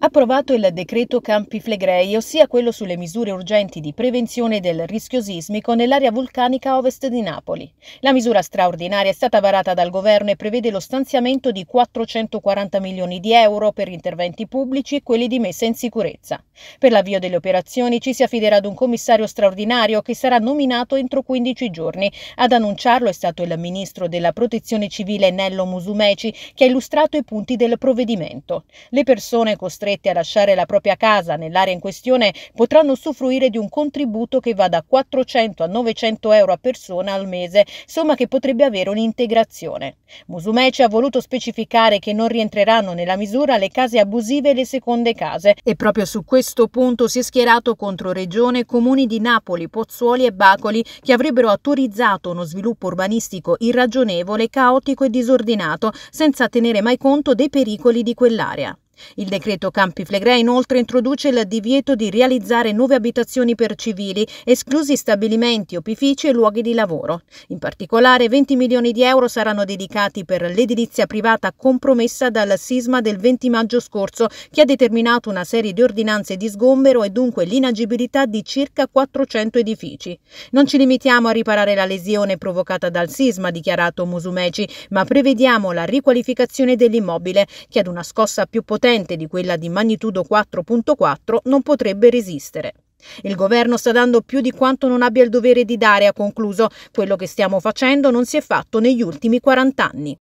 approvato il decreto Campi Flegrei, ossia quello sulle misure urgenti di prevenzione del rischio sismico nell'area vulcanica ovest di Napoli. La misura straordinaria è stata varata dal governo e prevede lo stanziamento di 440 milioni di euro per interventi pubblici e quelli di messa in sicurezza. Per l'avvio delle operazioni ci si affiderà ad un commissario straordinario che sarà nominato entro 15 giorni. Ad annunciarlo è stato il ministro della Protezione Civile Nello Musumeci che ha illustrato i punti del provvedimento. Le persone costrette costretti a lasciare la propria casa nell'area in questione potranno usufruire di un contributo che va da 400 a 900 euro a persona al mese, somma che potrebbe avere un'integrazione. Musumeci ha voluto specificare che non rientreranno nella misura le case abusive e le seconde case e proprio su questo punto si è schierato contro Regione e comuni di Napoli, Pozzuoli e Bacoli che avrebbero autorizzato uno sviluppo urbanistico irragionevole, caotico e disordinato, senza tenere mai conto dei pericoli di quell'area. Il decreto Campi Flegrei inoltre introduce il divieto di realizzare nuove abitazioni per civili, esclusi stabilimenti, opifici e luoghi di lavoro. In particolare 20 milioni di euro saranno dedicati per l'edilizia privata compromessa dal sisma del 20 maggio scorso che ha determinato una serie di ordinanze di sgombero e dunque l'inagibilità di circa 400 edifici. Non ci limitiamo a riparare la lesione provocata dal sisma, ha dichiarato Musumeci, ma prevediamo la riqualificazione dell'immobile che ad una scossa più potente potente di quella di magnitudo 4.4 non potrebbe resistere. Il governo sta dando più di quanto non abbia il dovere di dare, ha concluso. Quello che stiamo facendo non si è fatto negli ultimi 40 anni.